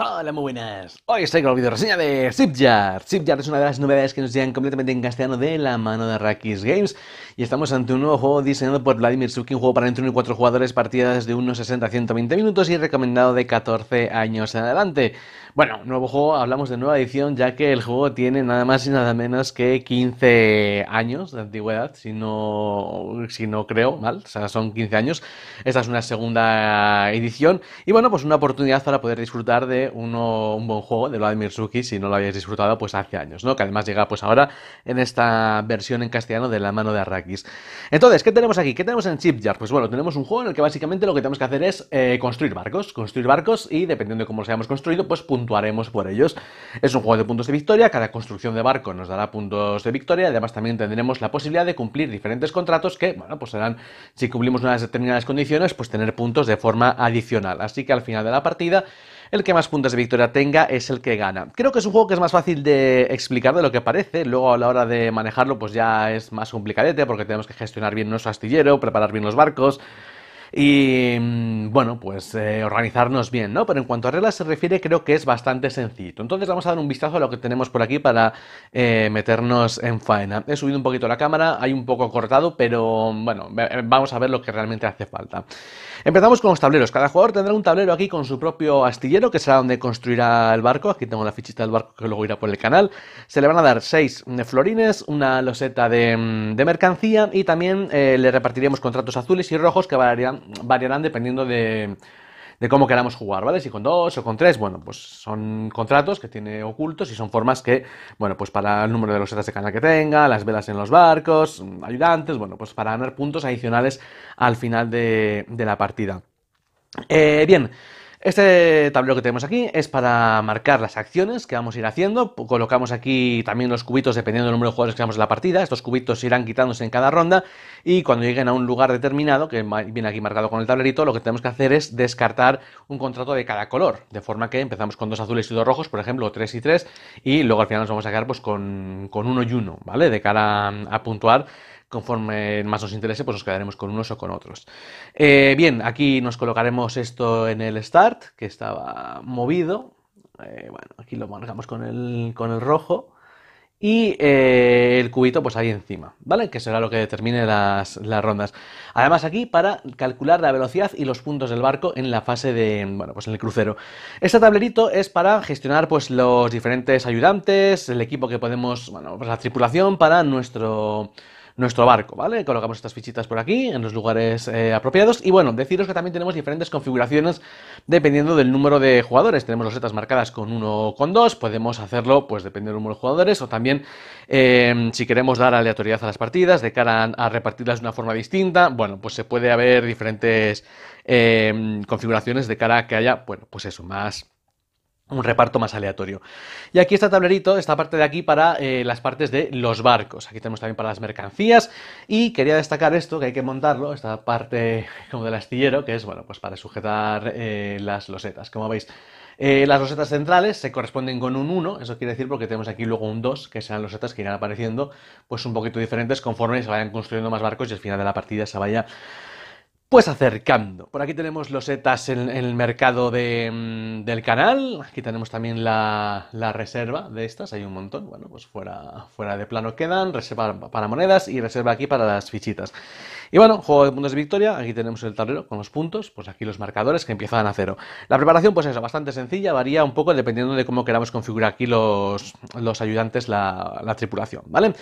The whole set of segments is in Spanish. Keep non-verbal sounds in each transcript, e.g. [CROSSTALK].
Hola, muy buenas. Hoy estoy con la video reseña de Shipyard. Shipyard es una de las novedades que nos llegan completamente en castellano de la mano de Rakis Games. Y estamos ante un nuevo juego diseñado por Vladimir Suki, un juego para entre 1 y 4 jugadores, partidas de unos 60 a 120 minutos y recomendado de 14 años en adelante. Bueno, nuevo juego, hablamos de nueva edición, ya que el juego tiene nada más y nada menos que 15 años de antigüedad, si no, si no creo mal, o sea, son 15 años. Esta es una segunda edición y bueno, pues una oportunidad para poder disfrutar de un buen juego de Vladimir Suki, si no lo habéis disfrutado pues hace años, ¿no? Que además llega pues ahora en esta versión en castellano de la mano de Arrakis. Entonces, ¿qué tenemos aquí? ¿Qué tenemos en Shipyard? Pues bueno, tenemos un juego en el que básicamente lo que tenemos que hacer es eh, construir barcos, construir barcos y dependiendo de cómo los hayamos construido, pues por ellos. Es un juego de puntos de victoria, cada construcción de barco nos dará puntos de victoria, además también tendremos la posibilidad de cumplir diferentes contratos que, bueno, pues serán, si cumplimos unas determinadas condiciones, pues tener puntos de forma adicional. Así que al final de la partida el que más puntos de victoria tenga es el que gana. Creo que es un juego que es más fácil de explicar de lo que parece, luego a la hora de manejarlo pues ya es más complicadete porque tenemos que gestionar bien nuestro astillero, preparar bien los barcos, y mm, bueno, pues eh, organizarnos bien, ¿no? Pero en cuanto a reglas se refiere, creo que es bastante sencillo. Entonces vamos a dar un vistazo a lo que tenemos por aquí para eh, meternos en faena. He subido un poquito la cámara, hay un poco cortado, pero bueno, vamos a ver lo que realmente hace falta. Empezamos con los tableros. Cada jugador tendrá un tablero aquí con su propio astillero, que será donde construirá el barco. Aquí tengo la fichita del barco que luego irá por el canal. Se le van a dar seis eh, florines, una loseta de, mm, mercancía y también eh, le repartiremos contratos azules y rojos que variarán, variarán dependiendo de de cómo queramos jugar, ¿vale? Si con dos o con tres, bueno, pues son contratos que tiene ocultos y son formas que, bueno, pues para el número de losetas de canal que tenga, las velas en los barcos, mm, ayudantes, bueno, pues para ganar puntos adicionales al final de, de la partida. Eh, bien. Este tablero que tenemos aquí es para marcar las acciones que vamos a ir haciendo. Colocamos aquí también los cubitos dependiendo del número de jugadores que hagamos en la partida. Estos cubitos irán quitándose en cada ronda y cuando lleguen a un lugar determinado, que viene aquí marcado con el tablerito, lo que tenemos que hacer es descartar un contrato de cada color. De forma que empezamos con dos azules y dos rojos, por ejemplo, tres y tres, y luego al final nos vamos a quedar pues, con, con uno y uno, ¿vale? De cara a puntuar Conforme más nos interese, pues os quedaremos con unos o con otros. Eh, bien, aquí nos colocaremos esto en el start, que estaba movido. Eh, bueno, aquí lo marcamos con el, con el rojo. Y eh, el cubito, pues ahí encima, ¿vale? Que será lo que determine las, las, rondas. Además, aquí para calcular la velocidad y los puntos del barco en la fase de. Bueno, pues en el crucero. Este tablerito es para gestionar, pues, los diferentes ayudantes, el equipo que podemos. Bueno, pues la tripulación para nuestro nuestro barco, ¿vale? Colocamos estas fichitas por aquí, en los lugares eh, apropiados. Y bueno, deciros que también tenemos diferentes configuraciones dependiendo del número de jugadores. Tenemos los marcadas con uno, o con dos, podemos hacerlo pues dependiendo del número de jugadores o también em, si queremos dar aleatoriedad a las partidas de cara a, repartirlas de una forma distinta, bueno, pues se puede haber diferentes em, configuraciones de cara a que haya, bueno, pues eso, más un reparto más aleatorio. Y aquí está tablerito, esta parte de aquí para eh, las partes de los barcos. Aquí tenemos también para las mercancías y quería destacar esto, que hay que montarlo, esta parte [LAUGHS] como del astillero, que es, bueno, pues para sujetar eh, las losetas. Como veis, eh, las losetas centrales se corresponden con un 1, eso quiere decir porque tenemos aquí luego un 2, que serán losetas que irán apareciendo pues un poquito diferentes conforme se vayan construyendo más barcos y al final de la partida se vaya pues acercando. Por aquí tenemos los ETAs en, el mercado mm, del canal. Aquí tenemos también la, reserva de estas. Hay un montón. Bueno, pues fuera, fuera de plano quedan. Reserva para monedas y reserva aquí para las fichitas. Y bueno, juego de puntos de victoria, aquí tenemos el tablero con los puntos, pues aquí los marcadores que empiezan a cero. La preparación pues es bastante sencilla, varía un poco dependiendo de cómo queramos configurar aquí los, ayudantes, la, tripulación, ¿vale?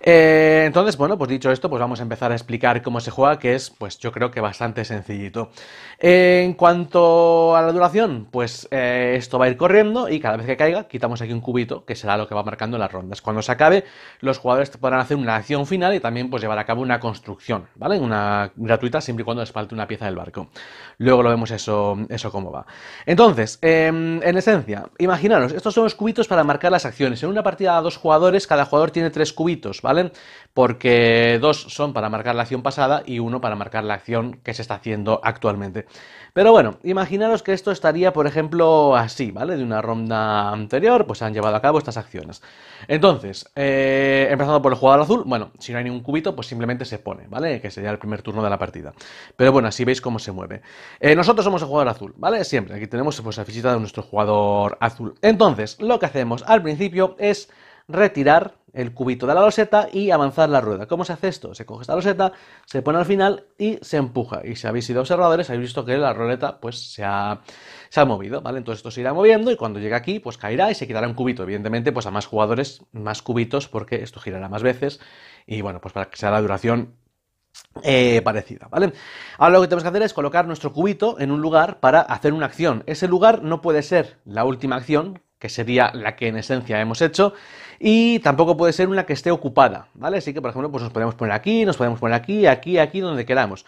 Eh, entonces, bueno, pues dicho esto, pues vamos a empezar a explicar cómo se juega, que es, pues yo creo que bastante sencillito. en cuanto a la duración, pues eh, esto va a ir corriendo y cada vez que caiga quitamos aquí un cubito, que será lo que va marcando las rondas. Cuando se acabe, los jugadores podrán hacer una acción final y también pues llevar a cabo una construcción, ¿vale? En Una gratuita siempre y cuando les falte una pieza del barco. Luego lo vemos eso, eso cómo va. Entonces, em, en esencia, imaginaros, estos son los cubitos para marcar las acciones. En una partida a dos jugadores, cada jugador tiene tres cubitos, ¿vale? Porque dos son para marcar la acción pasada y uno para marcar la acción que se está haciendo actualmente. Pero bueno, imaginaros que esto estaría, por ejemplo, así, ¿vale? De una ronda anterior, pues se han llevado a cabo estas acciones. Entonces, eh, empezando por el jugador azul, bueno, si no hay ningún cubito, pues simplemente se pone, ¿vale? Que sería el primer turno de la partida. Pero bueno, así veis cómo se mueve. Eh, nosotros somos el jugador azul, ¿vale? Siempre, aquí tenemos pues, la fichita de nuestro jugador azul. Entonces, lo que hacemos al principio es retirar el cubito de la loseta y avanzar la rueda. ¿Cómo se hace esto? Se coge esta loseta, se pone al final y se empuja. Y si habéis sido observadores, habéis visto que la ruleta pues se ha, se ha movido, ¿vale? Entonces esto se irá moviendo y cuando llegue aquí, pues caerá y se quitará un cubito. Evidentemente, pues a más jugadores, más cubitos, porque esto girará más veces. Y bueno, pues para que sea la duración eh, parecida, ¿vale? Ahora lo que tenemos que hacer es colocar nuestro cubito en un lugar para hacer una acción. Ese lugar no puede ser la última acción, que sería la que en esencia hemos hecho, y tampoco puede ser una que esté ocupada, ¿vale? Así que, por ejemplo, pues nos podemos poner aquí, nos podemos poner aquí, aquí, aquí, donde queramos.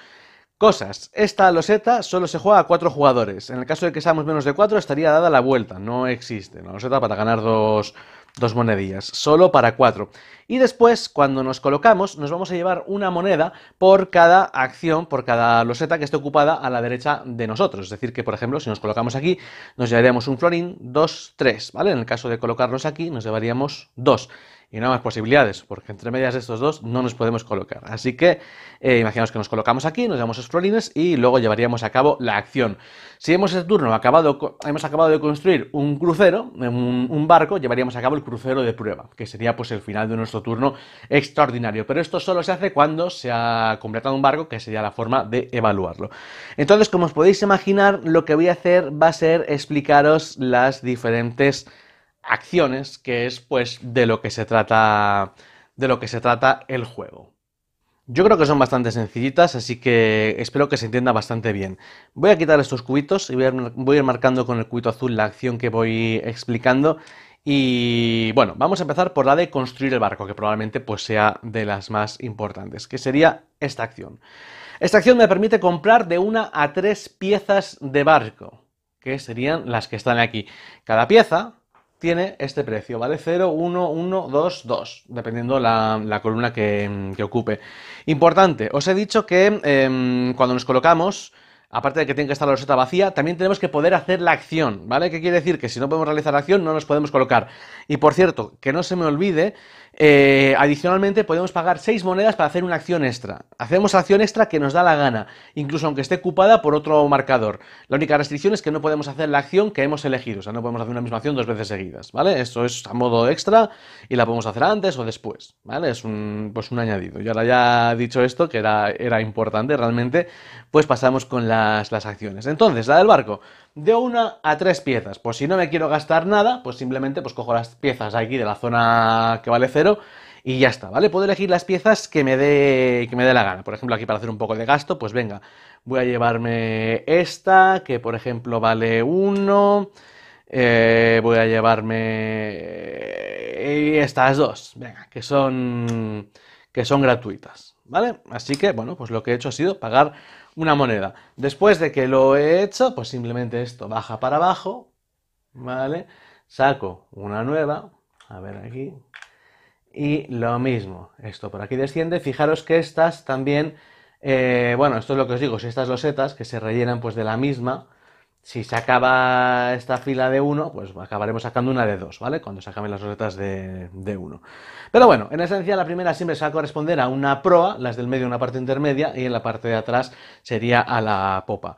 Cosas. Esta loseta solo se juega a cuatro jugadores. En el caso de que seamos menos de cuatro, estaría dada la vuelta. No existe. Una loseta para ganar dos, dos monedillas, solo para cuatro. Y después, cuando nos colocamos, nos vamos a llevar una moneda por cada acción, por cada loseta que esté ocupada a la derecha de nosotros. Es decir, que por ejemplo, si nos colocamos aquí, nos llevaríamos un florín, dos, tres, ¿vale? En el caso de colocarnos aquí, nos llevaríamos dos y no más posibilidades, porque entre medias de estos dos no nos podemos colocar. Así que eh, imaginamos que nos colocamos aquí, nos damos explorines y luego llevaríamos a cabo la acción. Si hemos este turno acabado, hemos acabado de construir un crucero, un, barco, llevaríamos a cabo el crucero de prueba, que sería pues el final de nuestro turno extraordinario. Pero esto solo se hace cuando se ha completado un barco, que sería la forma de evaluarlo. Entonces, como os podéis imaginar, lo que voy a hacer va a ser explicaros las diferentes acciones, que es pues de lo que se trata de lo que se trata el juego. Yo creo que son bastante sencillitas, así que espero que se entienda bastante bien. Voy a quitar estos cubitos y voy a, ir, marcando con el cubito azul la acción que voy explicando. Y bueno, vamos a empezar por la de construir el barco, que probablemente pues, sea de las más importantes, que sería esta acción. Esta acción me permite comprar de una a tres piezas de barco, que serían las que están aquí. Cada pieza tiene este precio, ¿vale? 0, 1, 1, 2, 2, dependiendo la, columna que, ocupe. Importante, os he dicho que em, cuando nos colocamos, aparte de que tiene que estar la roseta vacía, también tenemos que poder hacer la acción, ¿vale? ¿Qué quiere decir? Que si no podemos realizar la acción, no nos podemos colocar. Y por cierto, que no se me olvide eh, adicionalmente, podemos pagar 6 monedas para hacer una acción extra. Hacemos acción extra que nos da la gana, incluso aunque esté ocupada por otro marcador. La única restricción es que no podemos hacer la acción que hemos elegido, o sea, no podemos hacer una misma acción dos veces seguidas, ¿vale? Esto es a modo extra y la podemos hacer antes o después, ¿vale? Es un, pues, añadido. Y ahora ya dicho esto, que era, importante realmente, pues pasamos con las, acciones. Entonces, la del barco de una a tres piezas. Pues si no me quiero gastar nada, pues simplemente pues cojo las piezas aquí de la zona que vale cero y ya está, ¿vale? Puedo elegir las piezas que me dé, que me dé la gana. Por ejemplo, aquí para hacer un poco de gasto, pues venga, voy a llevarme esta, que por ejemplo vale 1. Eh, voy a llevarme estas dos, venga, que son, que son gratuitas, ¿vale? Así que, bueno, pues lo que he hecho ha sido pagar una moneda. Después de que lo he hecho, pues simplemente esto baja para abajo, ¿vale? Saco una nueva, a ver aquí, y lo mismo, esto por aquí desciende, fijaros que estas también, eh, bueno, esto es lo que os digo, si estas losetas que se rellenan pues de la misma, si se acaba esta fila de uno, pues acabaremos sacando una de dos, ¿vale? Cuando se acaben las rosetas de uno. Pero bueno, en esencia la primera siempre se va a corresponder a una proa, las del medio una parte intermedia y en la parte de atrás sería a la popa.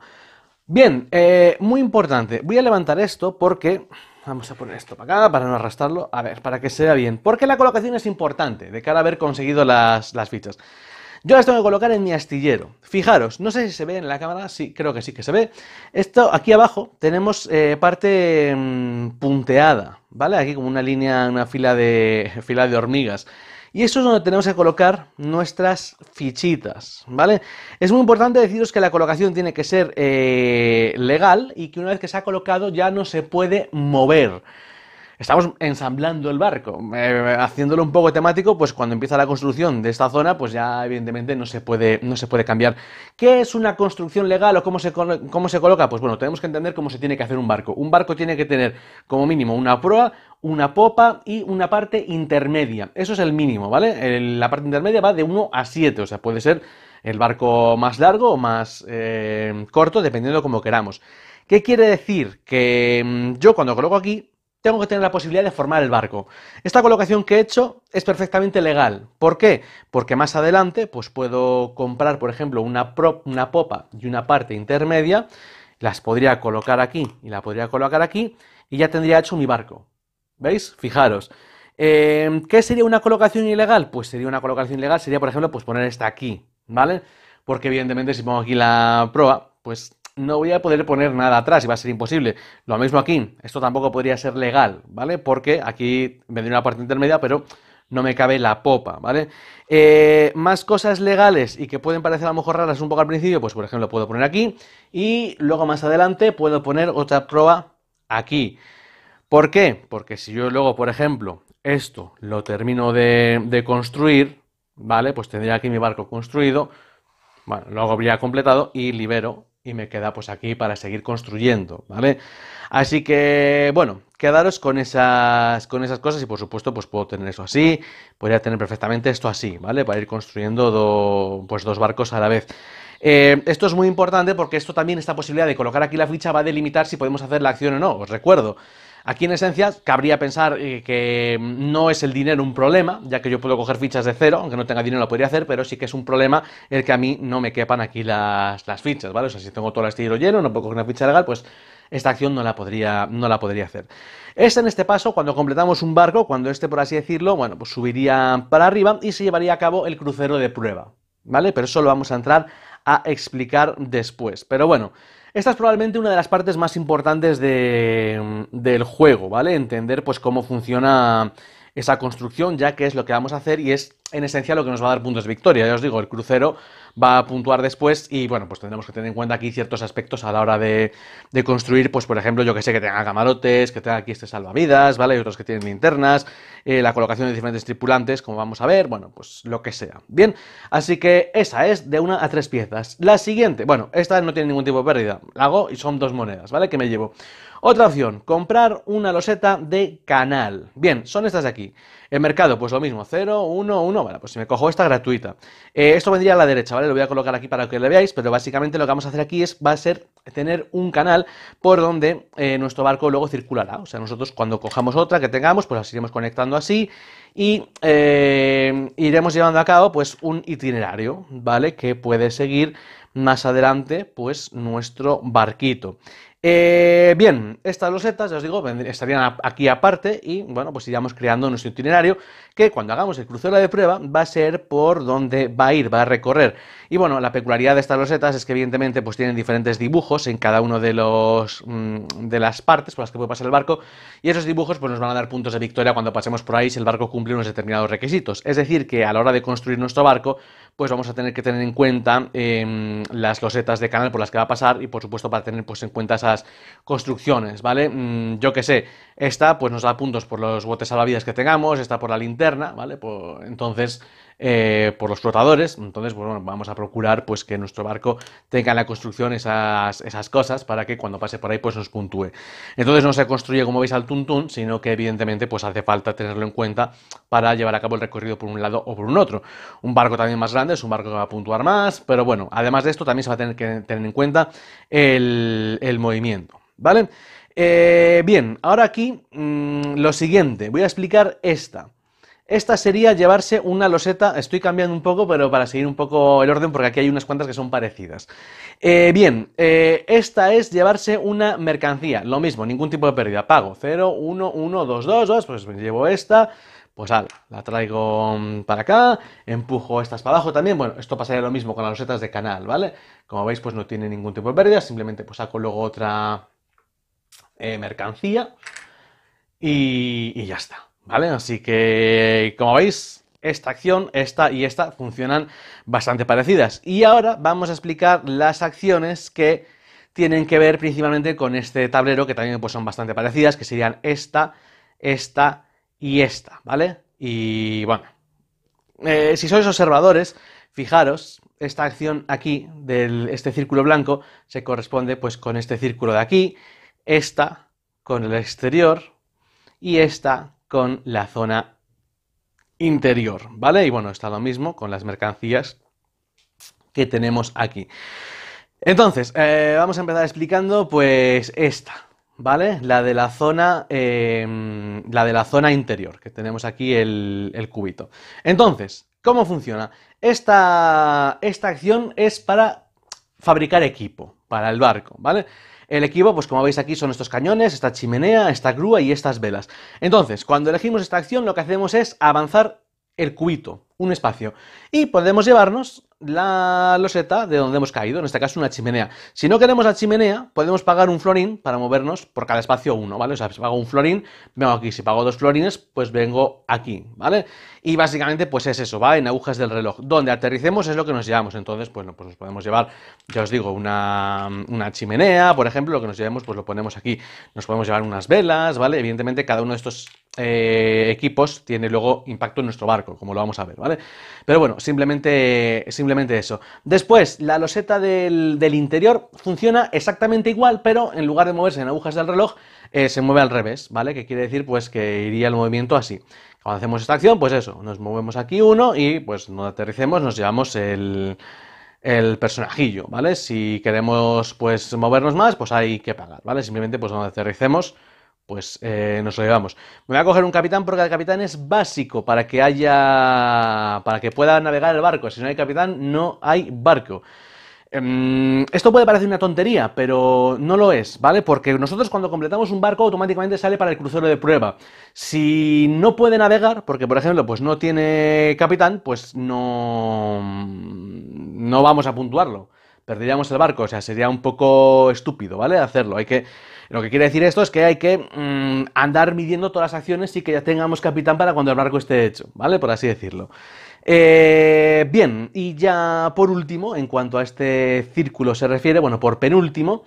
Bien, eh, muy importante, voy a levantar esto porque Vamos a poner esto para acá para no arrastrarlo. A ver, para que sea bien. Porque la colocación es importante de cara a haber conseguido las, fichas. Yo las tengo que colocar en mi astillero. Fijaros, no sé si se ve en la cámara, sí, creo que sí que se ve. Esto, aquí abajo, tenemos eh, parte mm, punteada, ¿vale? Aquí como una línea, una fila de, [LAUGHS] fila de hormigas. Y eso es donde tenemos que colocar nuestras fichitas, ¿vale? Es muy importante deciros que la colocación tiene que ser eh, legal y que una vez que se ha colocado ya no se puede mover estamos ensamblando el barco, eh, haciéndolo un poco temático, pues cuando empieza la construcción de esta zona, pues ya evidentemente no se puede, no se puede cambiar. ¿Qué es una construcción legal o cómo se, cómo se coloca? Pues bueno, tenemos que entender cómo se tiene que hacer un barco. Un barco tiene que tener como mínimo una proa, una popa y una parte intermedia. Eso es el mínimo, ¿vale? la parte intermedia va de 1 a 7, o sea, puede ser el barco más largo o más eh, corto, dependiendo como queramos. ¿Qué quiere decir? Que mm, yo cuando coloco aquí, tengo que tener la posibilidad de formar el barco. Esta colocación que he hecho es perfectamente legal. ¿Por qué? Porque más adelante, pues puedo comprar, por ejemplo, una, una popa y una parte intermedia, las podría colocar aquí y la podría colocar aquí, y ya tendría hecho mi barco. ¿Veis? Fijaros. Em, ¿Qué sería una colocación ilegal? Pues sería una colocación ilegal, sería, por ejemplo, pues poner esta aquí, ¿vale? Porque evidentemente si pongo aquí la proa, pues no voy a poder poner nada atrás y va a ser imposible. Lo mismo aquí, esto tampoco podría ser legal, ¿vale? Porque aquí vendría una parte intermedia, pero no me cabe la popa, ¿vale? Eh, más cosas legales y que pueden parecer a lo mejor raras un poco al principio, pues por ejemplo puedo poner aquí y luego más adelante puedo poner otra proa aquí. ¿Por qué? Porque si yo luego, por ejemplo, esto lo termino de, construir, ¿vale? Pues tendría aquí mi barco construido, bueno, luego habría completado y libero y me queda pues aquí para seguir construyendo, ¿vale? Así que, bueno, quedaros con esas, con esas cosas y por supuesto pues puedo tener eso así, podría tener perfectamente esto así, ¿vale? Para ir construyendo pues dos barcos a la vez. Eh, esto es muy importante porque esto también, esta posibilidad de colocar aquí la ficha va a delimitar si podemos hacer la acción o no, os recuerdo. Aquí en esencia cabría pensar eh, que no es el dinero un problema, ya que yo puedo coger fichas de cero, aunque no tenga dinero lo podría hacer, pero sí que es un problema el que a mí no me quepan aquí las, fichas, ¿vale? O sea, si tengo todo el estilo lleno, no puedo coger una ficha legal, pues esta acción no la podría, no la podría hacer. Es en este paso cuando completamos un barco, cuando este, por así decirlo, bueno, pues subiría para arriba y se llevaría a cabo el crucero de prueba, ¿vale? Pero eso lo vamos a entrar a explicar después. Pero bueno... Esta es probablemente una de las partes más importantes mm, del juego, ¿vale? Entender pues cómo funciona esa construcción, ya que es lo que vamos a hacer y es en esencia lo que nos va a dar puntos de victoria. Ya os digo, el crucero va a puntuar después y bueno, pues tendremos que tener en cuenta aquí ciertos aspectos a la hora de, construir, pues por ejemplo, yo que sé, que tenga camarotes, que tenga aquí este salvavidas, ¿vale? Y otros que tienen linternas, eh, la colocación de diferentes tripulantes, como vamos a ver, bueno, pues lo que sea. Bien, así que esa es de una a tres piezas. La siguiente, bueno, esta no tiene ningún tipo de pérdida, la hago y son dos monedas, ¿vale? Que me llevo. Otra opción, comprar una loseta de canal. Bien, son estas de aquí. El mercado, pues lo mismo, 0, 1, 1, vale, pues si me cojo esta gratuita. Eh, esto vendría a la derecha, ¿vale? Lo voy a colocar aquí para que lo veáis, pero básicamente lo que vamos a hacer aquí es, va a ser tener un canal por donde eh, nuestro barco luego circulará. O sea, nosotros cuando cojamos otra que tengamos, pues las iremos conectando así y eh, iremos llevando a cabo pues un itinerario, ¿vale? Que puede seguir más adelante pues nuestro barquito. Eh, bien, estas losetas, ya os digo, estarían aquí aparte y, bueno, pues iríamos creando nuestro itinerario que cuando hagamos el crucero de prueba va a ser por donde va a ir, va a recorrer. Y, bueno, la peculiaridad de estas losetas es que, evidentemente, pues tienen diferentes dibujos en cada uno de los mm, de las partes por las que puede pasar el barco y esos dibujos pues nos van a dar puntos de victoria cuando pasemos por ahí si el barco cumple unos determinados requisitos. Es decir, que a la hora de construir nuestro barco pues vamos a tener que tener en cuenta em, las losetas de canal por las que va a pasar y por supuesto para tener pues en cuenta esas construcciones, ¿vale? Mm, yo que sé, esta pues nos da puntos por los botes salvavidas que tengamos, esta por la linterna, ¿vale? Pues entonces eh, por los flotadores. Entonces, bueno, vamos a procurar pues, que nuestro barco tenga en la construcción esas, esas cosas para que cuando pase por ahí pues, nos puntúe. Entonces no se construye, como veis, al tuntún, sino que evidentemente pues, hace falta tenerlo en cuenta para llevar a cabo el recorrido por un lado o por un otro. Un barco también más grande es un barco que va a puntuar más, pero bueno, además de esto también se va a tener que tener en cuenta el, movimiento. ¿Vale? Eh, bien, ahora aquí mm, lo siguiente, voy a explicar esta. Esta sería llevarse una loseta, estoy cambiando un poco, pero para seguir un poco el orden, porque aquí hay unas cuantas que son parecidas. Eh, bien, eh, esta es llevarse una mercancía, lo mismo, ningún tipo de pérdida, pago, 0, 1, 1, 2, 2, pues me llevo esta, pues al la traigo mm, para acá, empujo estas para abajo también, bueno, esto pasaría lo mismo con las losetas de canal, ¿vale? Como veis, pues no tiene ningún tipo de pérdida, simplemente pues saco luego otra eh, mercancía y ya está. ¿Vale? Así que, como veis, esta acción, esta y esta funcionan bastante parecidas. Y ahora vamos a explicar las acciones que tienen que ver principalmente con este tablero, que también pues, son bastante parecidas, que serían esta, esta y esta, ¿vale? Y bueno, eh, si sois observadores, fijaros, esta acción aquí, de este círculo blanco, se corresponde pues con este círculo de aquí, esta con el exterior y esta con la zona interior, ¿vale? Y bueno, está lo mismo con las mercancías que tenemos aquí. Entonces, eh, vamos a empezar explicando pues esta, ¿vale? La de la zona, em, la de la zona interior, que tenemos aquí el, cubito. Entonces, ¿cómo funciona? esta acción es para fabricar equipo para el barco, ¿vale? El equipo, pues como veis aquí, son estos cañones, esta chimenea, esta grúa y estas velas. Entonces, cuando elegimos esta acción, lo que hacemos es avanzar el cubito, un espacio. Y podemos llevarnos la loseta de donde hemos caído, en este caso una chimenea. Si no queremos la chimenea, podemos pagar un florín para movernos por cada espacio uno, ¿vale? O sea, si pago un florín, vengo aquí. Si pago dos florines, pues vengo aquí, ¿vale? Y básicamente, pues es eso, va en agujas del reloj. Donde aterricemos es lo que nos llevamos. Entonces, pues, pues nos podemos llevar, ya os digo, una, una chimenea, por ejemplo, lo que nos llevemos, pues lo ponemos aquí. Nos podemos llevar unas velas, ¿vale? Evidentemente, cada uno de estos eh, equipos tiene luego impacto en nuestro barco, como lo vamos a ver, ¿vale? Pero bueno, simplemente, simplemente eso. Después, la loseta del, interior funciona exactamente igual, pero en lugar de moverse en agujas del reloj, eh, se mueve al revés, ¿vale? Que quiere decir, pues, que iría el movimiento así. Cuando hacemos esta acción, pues eso, nos movemos aquí uno y, pues, nos aterricemos, nos llevamos el el personajillo, ¿vale? Si queremos pues movernos más, pues hay que pagar, ¿vale? Simplemente pues donde aterricemos pues eh, nos lo llevamos. Me voy a coger un capitán porque el capitán es básico para que haya. para que pueda navegar el barco. Si no hay capitán, no hay barco. Em, esto puede parecer una tontería, pero no lo es, ¿vale? Porque nosotros cuando completamos un barco automáticamente sale para el crucero de prueba. Si no puede navegar, porque por ejemplo, pues no tiene capitán, pues no, no vamos a puntuarlo perderíamos el barco, o sea, sería un poco estúpido, ¿vale? Hacerlo, hay que... Lo que quiere decir esto es que hay que mm, andar midiendo todas las acciones y que ya tengamos capitán para cuando el barco esté hecho, ¿vale? Por así decirlo. Eh, bien, y ya por último, en cuanto a este círculo se refiere, bueno, por penúltimo,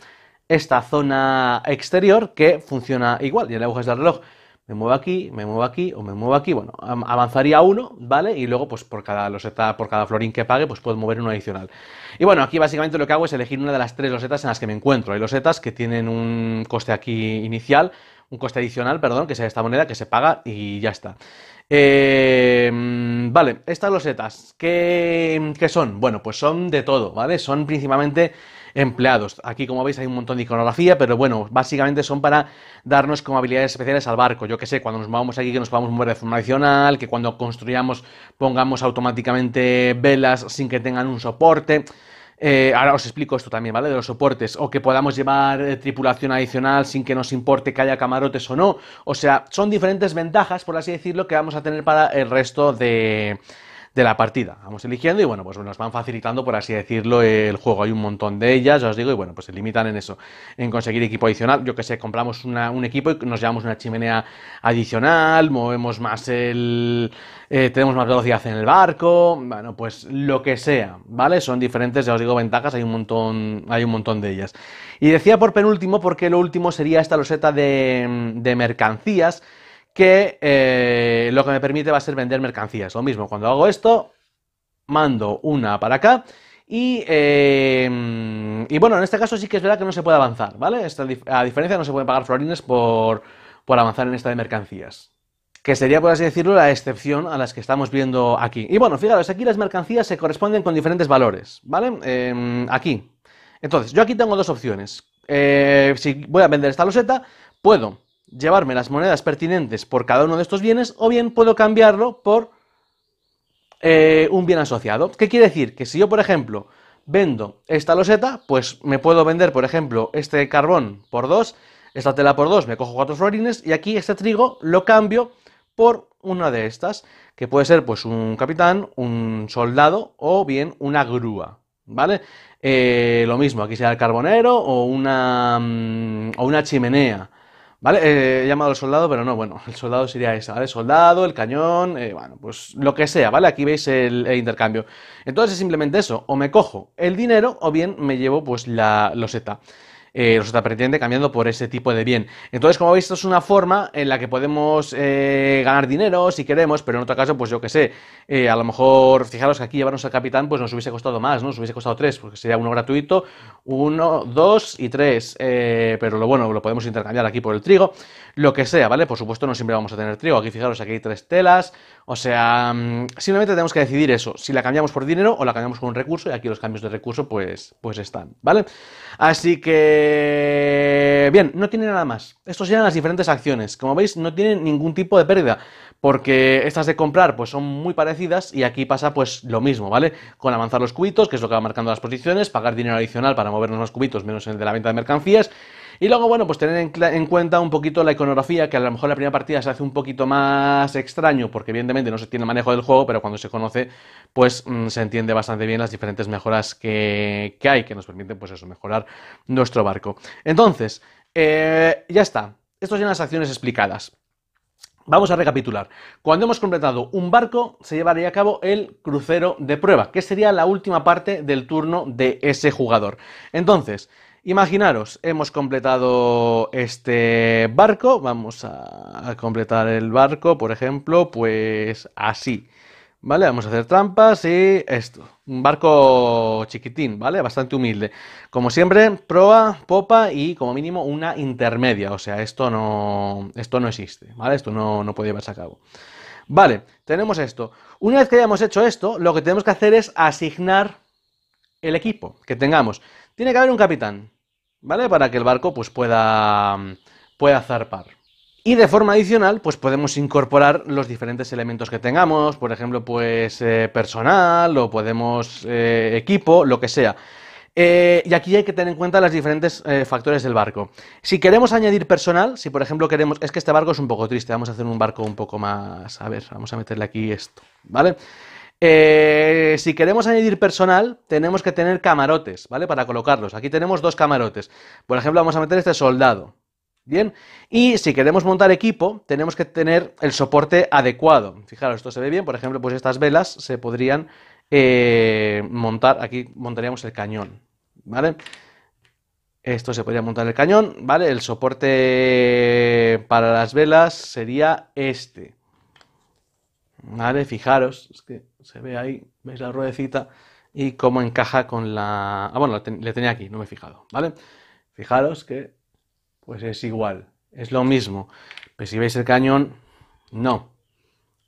esta zona exterior que funciona igual, ya le agujas del reloj me muevo aquí, me muevo aquí o me muevo aquí. Bueno, avanzaría uno, ¿vale? Y luego, pues por cada loseta, por cada florín que pague, pues puedo mover uno adicional. Y bueno, aquí básicamente lo que hago es elegir una de las tres losetas en las que me encuentro. Hay losetas que tienen un coste aquí inicial, un coste adicional, perdón, que sea esta moneda que se paga y ya está. Em, vale, estas losetas, ¿qué, ¿qué son? Bueno, pues son de todo, ¿vale? Son principalmente empleados. Aquí, como veis, hay un montón de iconografía, pero bueno, básicamente son para darnos como habilidades especiales al barco. Yo que sé, cuando nos movamos aquí, que nos podamos mover de forma adicional, que cuando construyamos pongamos automáticamente velas sin que tengan un soporte. Eh, ahora os explico esto también, ¿vale? De los soportes. O que podamos llevar eh, tripulación adicional sin que nos importe que haya camarotes o no. O sea, son diferentes ventajas, por así decirlo, que vamos a tener para el resto de, de la partida. Vamos eligiendo y bueno, pues nos van facilitando, por así decirlo, el juego. Hay un montón de ellas, ya os digo, y bueno, pues se limitan en eso, en conseguir equipo adicional. Yo que sé, compramos un equipo y nos llevamos una chimenea adicional, movemos más el... Eh, tenemos más velocidad en el barco, bueno, pues lo que sea, ¿vale? Son diferentes, ya os digo, ventajas, hay un montón, hay un montón de ellas. Y decía por penúltimo, porque lo último sería esta loseta de, de mercancías, que eh, lo que me permite va a ser vender mercancías. Lo mismo, cuando hago esto, mando una para acá y, eh, y, bueno, en este caso sí que es verdad que no se puede avanzar, ¿vale? a diferencia no se puede pagar florines por, por, avanzar en esta de mercancías. Que sería, por así decirlo, la excepción a las que estamos viendo aquí. Y bueno, fijaros, aquí las mercancías se corresponden con diferentes valores, ¿vale? Em, aquí. Entonces, yo aquí tengo dos opciones. Eh, si voy a vender esta loseta, puedo llevarme las monedas pertinentes por cada uno de estos bienes o bien puedo cambiarlo por eh, un bien asociado. ¿Qué quiere decir? Que si yo, por ejemplo, vendo esta loseta, pues me puedo vender, por ejemplo, este carbón por dos, esta tela por dos, me cojo cuatro florines y aquí este trigo lo cambio por una de estas, que puede ser pues un capitán, un soldado o bien una grúa, ¿vale? Eh, lo mismo, aquí sea el carbonero o una, mm, o una chimenea ¿Vale? Eh, he llamado al soldado, pero no, bueno, el soldado sería esa, ¿vale? Soldado, el cañón, eh, bueno, pues lo que sea, ¿vale? Aquí veis el, intercambio. Entonces es simplemente eso, o me cojo el dinero o bien me llevo pues la loseta nos está pretendiendo cambiando por ese tipo de bien. Entonces, como veis, esto es una forma en la que podemos eh, ganar dinero si queremos, pero en otro caso, pues yo que sé, eh, a lo mejor, fijaros que aquí llevarnos al capitán, pues nos hubiese costado más, ¿no? Nos hubiese costado tres, porque sería uno gratuito, uno, dos y tres, eh, pero lo bueno, lo podemos intercambiar aquí por el trigo, lo que sea, ¿vale? Por supuesto, no siempre vamos a tener trigo, aquí fijaros, aquí hay tres telas, o sea, mm, simplemente tenemos que decidir eso, si la cambiamos por dinero o la cambiamos con un recurso, y aquí los cambios de recurso pues, pues están, ¿vale? Así que, bien, no tiene nada más. Estos serían las diferentes acciones. Como veis, no tienen ningún tipo de pérdida, porque estas de comprar pues son muy parecidas y aquí pasa pues lo mismo, ¿vale? Con avanzar los cubitos, que es lo que va marcando las posiciones, pagar dinero adicional para movernos más cubitos, menos el de la venta de mercancías, y luego, bueno, pues tener en, cuenta un poquito la iconografía, que a lo mejor la primera partida se hace un poquito más extraño, porque evidentemente no se tiene el manejo del juego, pero cuando se conoce, pues mm, se entiende bastante bien las diferentes mejoras que, hay, que nos permiten, pues eso, mejorar nuestro barco. Entonces, eh, ya está. Estas son las acciones explicadas. Vamos a recapitular. Cuando hemos completado un barco, se llevaría a cabo el crucero de prueba, que sería la última parte del turno de ese jugador. Entonces, Imaginaros, hemos completado este barco, vamos a, completar el barco, por ejemplo, pues así. ¿Vale? Vamos a hacer trampas y esto. Un barco chiquitín, ¿vale? Bastante humilde. Como siempre, proa, popa y como mínimo una intermedia. O sea, esto no, esto no existe, ¿vale? Esto no, no puede llevarse a cabo. Vale, tenemos esto. Una vez que hayamos hecho esto, lo que tenemos que hacer es asignar el equipo que tengamos. Tiene que haber un capitán. ¿vale? Para que el barco pues, pueda, pueda zarpar. Y de forma adicional, pues podemos incorporar los diferentes elementos que tengamos, por ejemplo, pues eh, personal o podemos eh, equipo, lo que sea. Eh, y aquí hay que tener en cuenta los diferentes factores del barco. Si queremos añadir personal, si por ejemplo queremos, es que este barco es un poco triste, vamos a hacer un barco un poco más, a ver, vamos a meterle aquí esto, ¿vale? Eh, si queremos añadir personal, tenemos que tener camarotes, ¿vale? Para colocarlos. Aquí tenemos dos camarotes. Por ejemplo, vamos a meter este soldado. Bien, y si queremos montar equipo, tenemos que tener el soporte adecuado. Fijaros, esto se ve bien, por ejemplo, pues estas velas se podrían eh, montar, aquí montaríamos el cañón, ¿vale? Esto se podría montar el cañón, ¿vale? El soporte para las velas sería este. ¿Vale? Fijaros, es que se ve ahí, veis la ruedecita y cómo encaja con la... Ah, bueno, le tenía aquí, no me he fijado, ¿vale? Fijaros que pues es igual, es lo mismo. Pero si veis el cañón, no,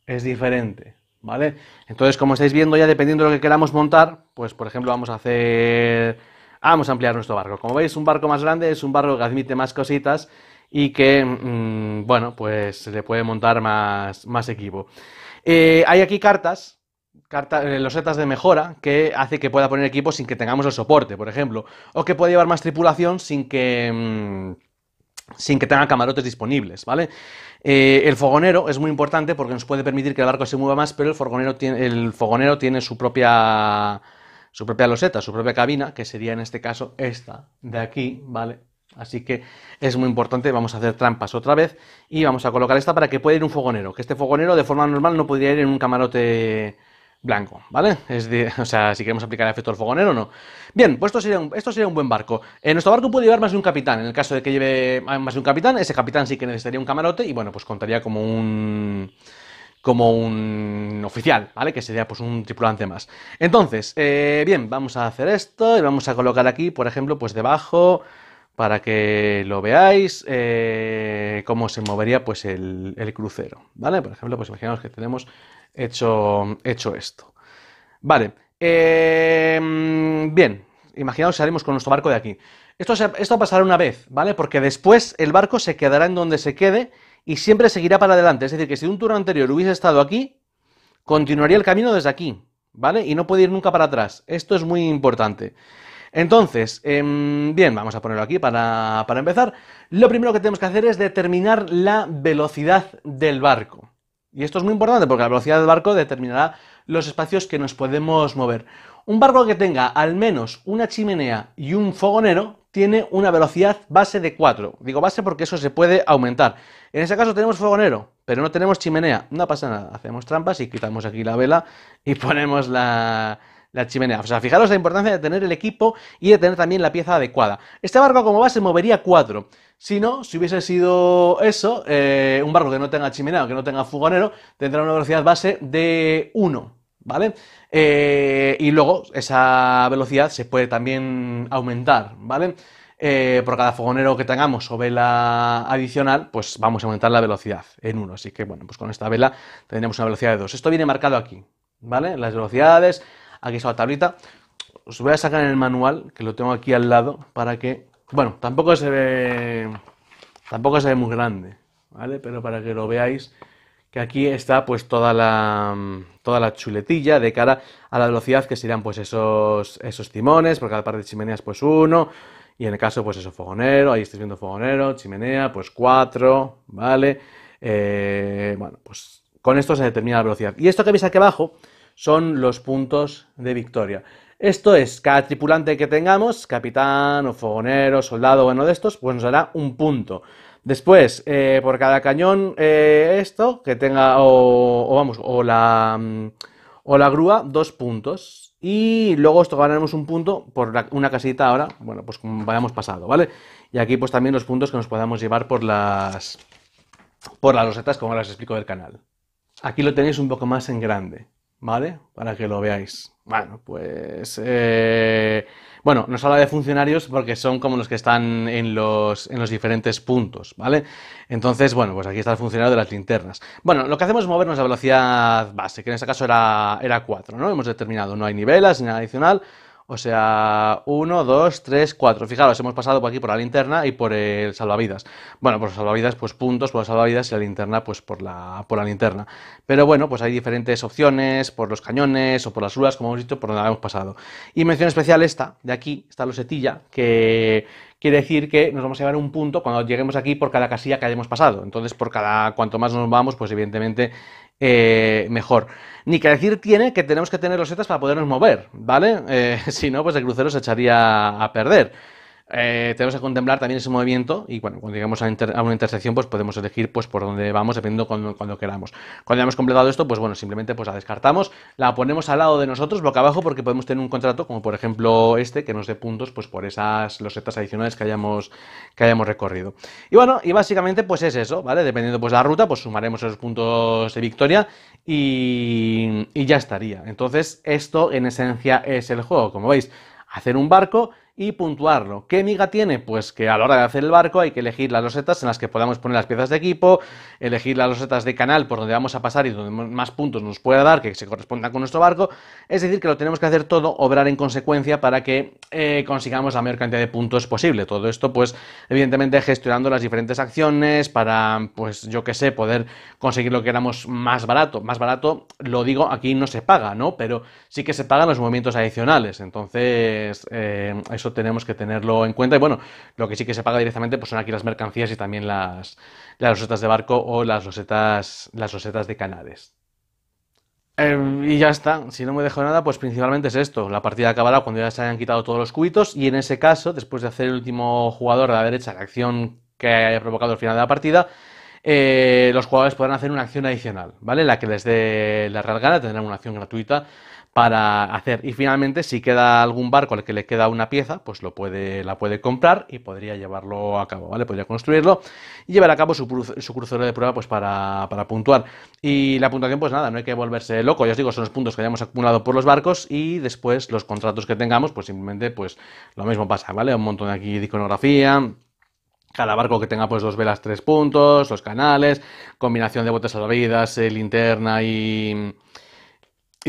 es diferente, ¿vale? Entonces, como estáis viendo ya, dependiendo de lo que queramos montar, pues por ejemplo vamos a hacer... Ah, vamos a ampliar nuestro barco. Como veis, un barco más grande es un barco que admite más cositas y que, mm, bueno, pues se le puede montar más, más equipo. Eh, hay aquí cartas, eh, losetas de mejora que hace que pueda poner equipo sin que tengamos el soporte, por ejemplo. O que pueda llevar más tripulación sin que... Mm, sin que tenga camarotes disponibles, ¿vale? Eh, el fogonero es muy importante porque nos puede permitir que el barco se mueva más, pero el fogonero tiene, el fogonero tiene su propia su propia loseta, su propia cabina, que sería en este caso esta de aquí, ¿vale? Así que es muy importante, vamos a hacer trampas otra vez y vamos a colocar esta para que pueda ir un fogonero, que este fogonero de forma normal no podría ir en un camarote blanco, ¿vale? Es [LAUGHS] o sea, si queremos aplicar el efecto del fogonero o no. Bien, pues esto sería, un, buen barco. En nuestro barco puede llevar más de un capitán. En el caso de que lleve más de un capitán, ese capitán sí que necesitaría un camarote y bueno, pues contaría como un como un oficial, ¿vale? Que sería pues un tripulante más. Entonces, eh, bien, vamos a hacer esto y vamos a colocar aquí, por ejemplo, pues debajo, para que lo veáis, eh, cómo se movería pues el, el crucero, ¿vale? Por ejemplo, pues imaginamos que tenemos hecho, esto. Vale, eh, bien, imaginaos salimos con nuestro barco de aquí. Esto, esto pasará una vez, ¿vale? Porque después el barco se quedará en donde se quede y siempre seguirá para adelante. Es decir, que si un turno anterior hubiese estado aquí, continuaría el camino desde aquí, ¿vale? Y no puede ir nunca para atrás. Esto es muy importante. Entonces, em, bien, vamos a ponerlo aquí para empezar. Lo primero que tenemos que hacer es determinar la velocidad del barco. Y esto es muy importante porque la velocidad del barco determinará los espacios que nos podemos mover. Un barco que tenga al menos una chimenea y un fogonero tiene una velocidad base de 4. Digo base porque eso se puede aumentar. En ese caso tenemos fogonero, pero no tenemos chimenea. No pasa nada, hacemos trampas y quitamos aquí la vela y [LAUGHS] ponemos la, la chimenea. O sea, fijaros la importancia de tener el equipo y de tener también la pieza adecuada. Este barco como base movería 4. Si no, si hubiese sido eso, eh, un barco que no tenga chimenea o que no tenga fogonero, tendrá una velocidad base de 1. ¿Vale? Eh, y luego esa velocidad se puede también aumentar, ¿vale? Eh, por cada fogonero que tengamos o vela adicional, pues vamos a aumentar la velocidad en 1. Así que bueno, pues con esta vela tendremos una velocidad de 2. Esto viene marcado aquí, ¿vale? Las velocidades, Aquí está la tablita. Os voy a sacar en el manual, que lo tengo aquí al lado, para que... Bueno, tampoco se ve... Tampoco se ve muy grande, ¿vale? Pero para que lo veáis, que aquí está pues toda la, toda la chuletilla de cara a la velocidad que serían pues esos, esos timones, por cada parte de chimeneas pues uno, y en el caso pues eso, fogonero, ahí estáis viendo fogonero, chimenea, pues cuatro, ¿vale? Eh, bueno, pues con esto se determina la velocidad. Y esto que veis aquí abajo son los puntos de victoria. Esto es, cada tripulante que tengamos, capitán o fogonero, soldado o uno de estos, pues nos dará un punto. Después, eh, por cada cañón, eh, esto, que tenga, o, vamos, o la, mm, o la grúa, dos puntos. Y luego esto ganaremos un punto por una casita ahora, bueno, pues como vayamos pasado, ¿vale? Y aquí pues también los puntos que nos podamos llevar por las, por las rosetas, como las explico del canal. Aquí lo tenéis un poco más en grande. ¿vale? Para que lo veáis. Bueno, pues... Eh, bueno, nos habla de funcionarios porque son como los que están en los, diferentes puntos, ¿vale? Entonces, bueno, pues aquí está el funcionario de las linternas. Bueno, lo que hacemos es movernos a velocidad base, que en este caso era, era 4, ¿no? Hemos determinado, no hay nivelas ni adicional, o sea, uno, dos, tres, cuatro. Fijaros, hemos pasado por aquí por la linterna y por el salvavidas. Bueno, por salvavidas, pues puntos, por salvavidas y la linterna, pues por la, por la linterna. Pero bueno, pues hay diferentes opciones, por los cañones o por las rulas, como hemos dicho, por donde hemos pasado. Y mención especial esta, de aquí, esta losetilla, que quiere decir que nos vamos a llevar un punto cuando lleguemos aquí por cada casilla que hayamos pasado. Entonces, por cada, cuanto más nos vamos, pues evidentemente eh, mejor. Ni que decir tiene que tenemos que tener los setas para podernos mover, ¿vale? Eh, [LAUGHS] si no, pues el crucero se echaría a perder. Eh, tenemos que contemplar también ese movimiento y bueno, cuando lleguemos a, una intersección pues podemos elegir pues por dónde vamos dependiendo cuando, queramos. Cuando hayamos completado esto pues bueno, simplemente pues la descartamos, la ponemos al lado de nosotros boca abajo porque podemos tener un contrato como por ejemplo este que nos dé puntos pues por esas losetas adicionales que hayamos, que hayamos recorrido. Y bueno, y básicamente pues es eso, ¿vale? Dependiendo pues la ruta pues sumaremos esos puntos de victoria y, y ya estaría. Entonces esto en esencia es el juego, como veis, hacer un barco y puntuarlo. ¿Qué miga tiene? Pues que a la hora de hacer el barco hay que elegir las losetas en las que podamos poner las piezas de equipo, elegir las losetas de canal por donde vamos a pasar y donde más puntos nos pueda dar que se corresponda con nuestro barco. Es decir, que lo tenemos que hacer todo, obrar en consecuencia para que eh, consigamos la mayor cantidad de puntos posible. Todo esto, pues, evidentemente gestionando las diferentes acciones para, pues, yo que sé, poder conseguir lo que éramos más barato. Más barato, lo digo, aquí no se paga, ¿no? Pero sí que se pagan los movimientos adicionales. Entonces, eh, eso tenemos que tenerlo en cuenta. Y bueno, lo que sí que se paga directamente pues son aquí las mercancías y también las, las rosetas de barco o las rosetas, las rosetas de canales. Em, y ya está, si no me dejo nada, pues principalmente es esto, la partida acabará cuando ya se hayan quitado todos los cubitos y en ese caso, después de hacer el último jugador de la derecha, la acción que haya provocado al final de la partida, eh, los jugadores podrán hacer una acción adicional, ¿vale? La que les dé la real gana, tendrán una acción gratuita para hacer. Y finalmente, si queda algún barco al que le queda una pieza, pues lo puede, la puede comprar y podría llevarlo a cabo, ¿vale? Podría construirlo y llevar a cabo su, su crucero de prueba pues para, puntuar. Y la puntuación, pues nada, no hay que volverse loco. Ya os digo, son los puntos que hayamos acumulado por los barcos y después los contratos que tengamos, pues simplemente pues lo mismo pasa, ¿vale? Un montón aquí de iconografía, cada barco que tenga pues dos velas, tres puntos, los canales, combinación de botes salvavidas, vida, eh, linterna y...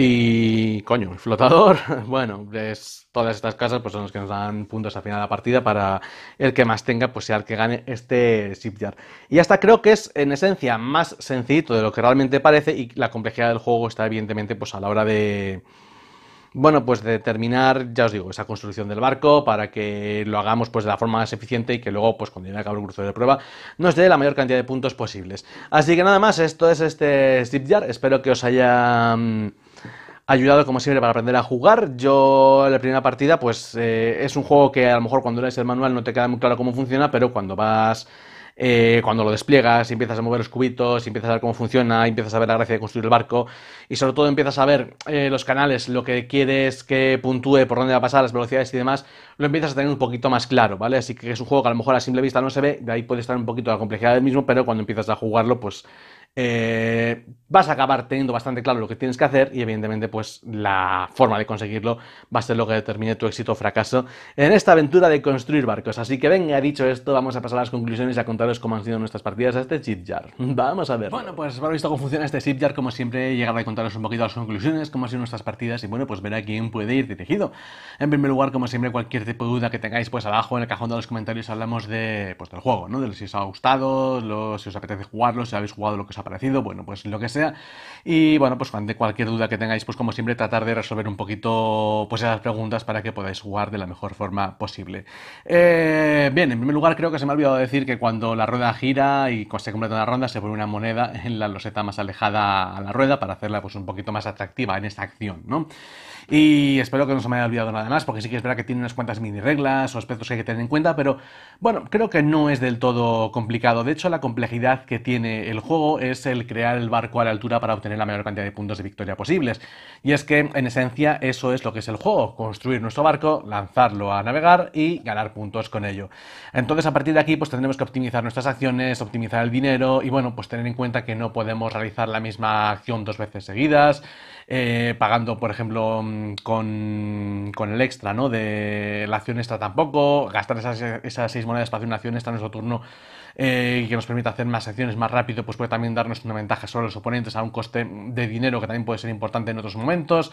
Y coño, el flotador, [LAUGHS] bueno, es, todas estas casas pues, son las que nos dan puntos al final de la partida para el que más tenga, pues sea el que gane este shipyard. Y hasta creo que es en esencia más sencillo de lo que realmente parece y la complejidad del juego está evidentemente pues a la hora de... Bueno, pues de terminar, ya os digo, esa construcción del barco para que lo hagamos pues de la forma más eficiente y que luego, pues cuando llegue a cabo el curso de prueba, nos dé la mayor cantidad de puntos posibles. Así que nada más, esto es este shipyard, espero que os haya... Mm, ayudado como siempre para aprender a jugar. Yo la primera partida pues eh, es un juego que a lo mejor cuando lees el manual no te queda muy claro cómo funciona, pero cuando vas... Eh, cuando lo despliegas, y empiezas a mover los cubitos, empiezas a ver cómo funciona, empiezas a ver la gracia de construir el barco y sobre todo empiezas a ver eh, los canales, lo que quieres que puntúe, por dónde va a pasar, las velocidades y demás, lo empiezas a tener un poquito más claro, ¿vale? Así que es un juego que a lo mejor a simple vista no se ve, de ahí puede estar un poquito la complejidad del mismo, pero cuando empiezas a jugarlo, pues eh, vas a acabar teniendo bastante claro lo que tienes que hacer y evidentemente pues la forma de conseguirlo va a ser lo que determine tu éxito o fracaso en esta aventura de construir barcos. Así que venga, dicho esto, vamos a pasar a las conclusiones y a contaros cómo han sido nuestras partidas a este shipyard [LAUGHS] Vamos a ver. Bueno, pues para visto cómo funciona este shipyard, como siempre, llegar a contaros un poquito las conclusiones, cómo han sido nuestras partidas y bueno, pues ver a quién puede ir dirigido. En primer lugar, como siempre, cualquier tipo de duda que tengáis, pues abajo en el cajón de los comentarios hablamos de, pues, del juego, ¿no? De si os ha gustado, si os apetece jugarlo, si habéis jugado lo que os bueno, pues lo que sea. Y bueno, pues ante cualquier duda que tengáis, pues como siempre, tratar de resolver un poquito pues esas preguntas para que podáis jugar de la mejor forma posible. Eh, bien, en primer lugar, creo que se me ha olvidado decir que cuando la rueda gira y se completa una ronda, se pone una moneda en la loseta más alejada a la rueda para hacerla pues un poquito más atractiva en esta acción, ¿no? Y espero que no se me haya olvidado nada más, porque sí que es verdad que tiene unas cuantas mini reglas o aspectos que hay que tener en cuenta, pero bueno, creo que no es del todo complicado. De hecho, la complejidad que tiene el juego es el crear el barco a la altura para obtener la mayor cantidad de puntos de victoria posibles. Y es que, en esencia, eso es lo que es el juego, construir nuestro barco, lanzarlo a navegar y ganar puntos con ello. Entonces, a partir de aquí, pues tendremos que optimizar nuestras acciones, optimizar el dinero y bueno, pues tener en cuenta que no podemos realizar la misma acción dos veces seguidas, eh, pagando, por ejemplo, mm, con, el extra, ¿no? De la acción extra tampoco, gastar esas, esas seis monedas para hacer una acción extra en nuestro turno eh, que nos permita hacer más acciones más rápido, pues puede también darnos una ventaja sobre los oponentes a un coste de dinero que también puede ser importante en otros momentos.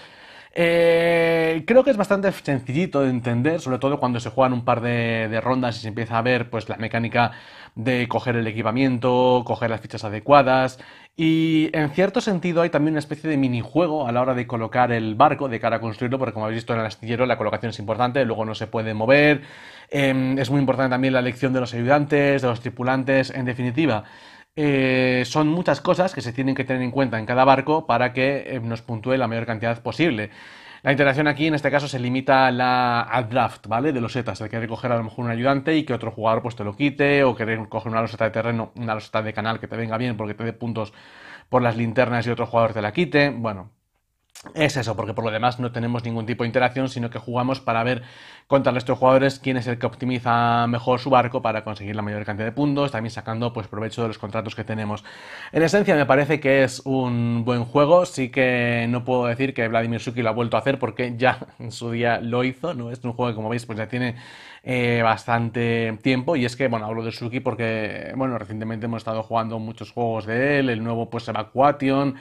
Eh, creo que es bastante sencillito de entender, sobre todo cuando se juegan un par de, rondas y se empieza a ver pues, la mecánica de coger el equipamiento, coger las fichas adecuadas. Y en cierto sentido hay también una especie de minijuego a la hora de colocar el barco de cara a construirlo, porque como habéis visto en el astillero la colocación es importante, luego no se puede mover. Em, es muy importante también la elección de los ayudantes, de los tripulantes, en definitiva. Eh, son muchas cosas que se tienen que tener en cuenta en cada barco para que eh, nos puntúe la mayor cantidad posible. La interacción aquí en este caso se limita a la, a draft, ¿vale? De losetas, de que recoger a lo mejor un ayudante y que otro jugador pues te lo quite, o querer coger una loseta de terreno, una loseta de canal que te venga bien porque te dé puntos por las linternas y otro jugador te la quite. Bueno, es eso, porque por lo demás no tenemos ningún tipo de interacción, sino que jugamos para ver contra nuestros jugadores quién es el que optimiza mejor su barco para conseguir la mayor cantidad de puntos, también sacando pues provecho de los contratos que tenemos. En esencia me parece que es un buen juego, sí que no puedo decir que Vladimir Suki lo ha vuelto a hacer porque ya [LAUGHS] en su día lo hizo, no es un juego que como veis pues ya tiene eh, bastante tiempo y es que bueno, hablo de Suki porque bueno, recientemente hemos estado jugando muchos juegos de él, el nuevo pues Evacuation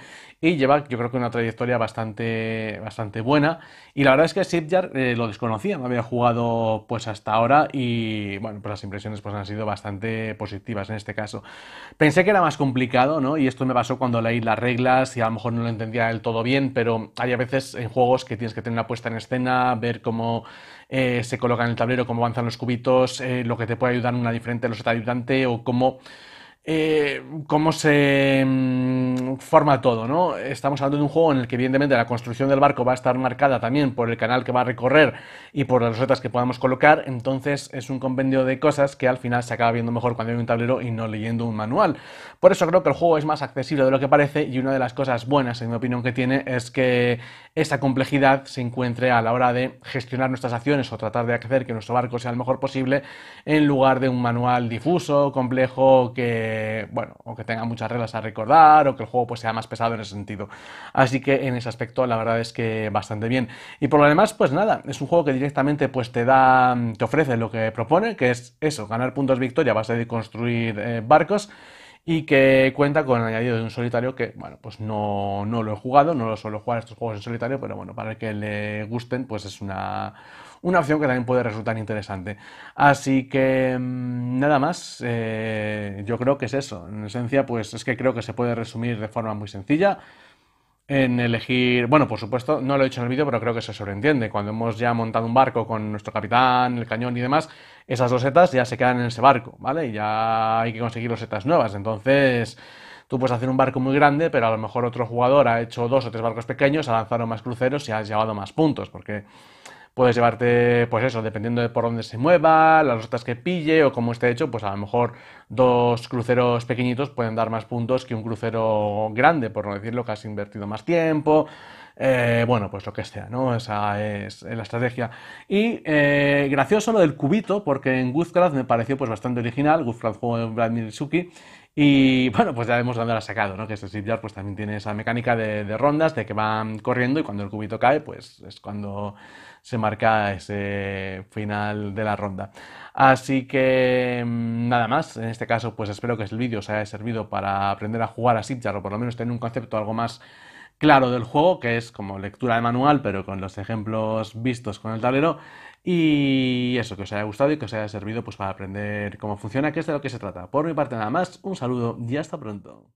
y lleva yo creo que una trayectoria bastante, bastante buena y la verdad es que Shipyard eh, lo desconocía, no había jugado pues hasta ahora y bueno, pues las impresiones pues han sido bastante positivas en este caso. Pensé que era más complicado, ¿no? Y esto me pasó cuando leí las reglas y a lo mejor no lo entendía del todo bien, pero hay a veces en juegos que tienes que tener una puesta en escena, ver cómo eh, se coloca en el tablero, cómo avanzan los cubitos, eh, lo que te puede ayudar una diferente, los ayudante o cómo eh, cómo se mm, forma todo, ¿no? Estamos hablando de un juego en el que evidentemente la construcción del barco va a estar marcada también por el canal que va a recorrer y por las rosetas que podamos colocar, entonces es un compendio de cosas que al final se acaba viendo mejor cuando hay un tablero y no leyendo un manual. Por eso creo que el juego es más accesible de lo que parece y una de las cosas buenas, en mi opinión, que tiene es que esa complejidad se encuentre a la hora de gestionar nuestras acciones o tratar de hacer que nuestro barco sea el mejor posible en lugar de un manual difuso, complejo, que eh, bueno, o que tenga muchas reglas a recordar, o que el juego pues, sea más pesado en ese sentido. Así que en ese aspecto la verdad es que bastante bien. Y por lo demás, pues nada, es un juego que directamente pues, te da, te ofrece lo que propone, que es eso, ganar puntos victoria, vas a de construir eh, barcos y que cuenta con el añadido de un solitario que, bueno, pues no, no, lo he jugado, no lo suelo jugar estos juegos en solitario, pero bueno, para el que le gusten, pues es una, una opción que también puede resultar interesante. Así que mm, nada más, eh, yo creo que es eso. En esencia, pues es que creo que se puede resumir de forma muy sencilla en elegir, bueno, por supuesto, no lo he dicho en el vídeo, pero creo que se sobreentiende. Cuando hemos ya montado un barco con nuestro capitán, el cañón y demás, esas dos setas ya se quedan en ese barco, ¿vale? Y ya hay que conseguir dos setas nuevas. Entonces, tú puedes hacer un barco muy grande, pero a lo mejor otro jugador ha hecho dos o tres barcos pequeños, ha lanzado más cruceros y ha llevado más puntos, porque puedes llevarte, pues eso, dependiendo de por dónde se mueva, las rutas que pille o cómo esté hecho, pues a lo mejor dos cruceros pequeñitos pueden dar más puntos que un crucero grande, por no decirlo, que has invertido más tiempo. Eh, bueno, pues lo que sea, ¿no? Esa es la estrategia. Y eh, gracioso lo del cubito, porque en Guzcraft me pareció pues bastante original, Guzcraft jugó de Vladimir Suki, y [LAUGHS] bueno, pues ya vemos dónde la ha sacado, ¿no? Que este Sidjar pues también tiene esa mecánica de, rondas, de que van corriendo y cuando el cubito cae, pues es cuando se marca ese final de la ronda. Así que mm, nada más, en este caso pues espero que el vídeo os haya servido para aprender a jugar a Sidjar o por lo menos tener un concepto algo más claro del juego, que es como lectura de manual, pero con los ejemplos vistos con el tablero. Y eso, que os haya gustado y que os haya servido pues, para aprender cómo funciona, qué es de lo que se trata. Por mi parte nada más, un saludo y hasta pronto.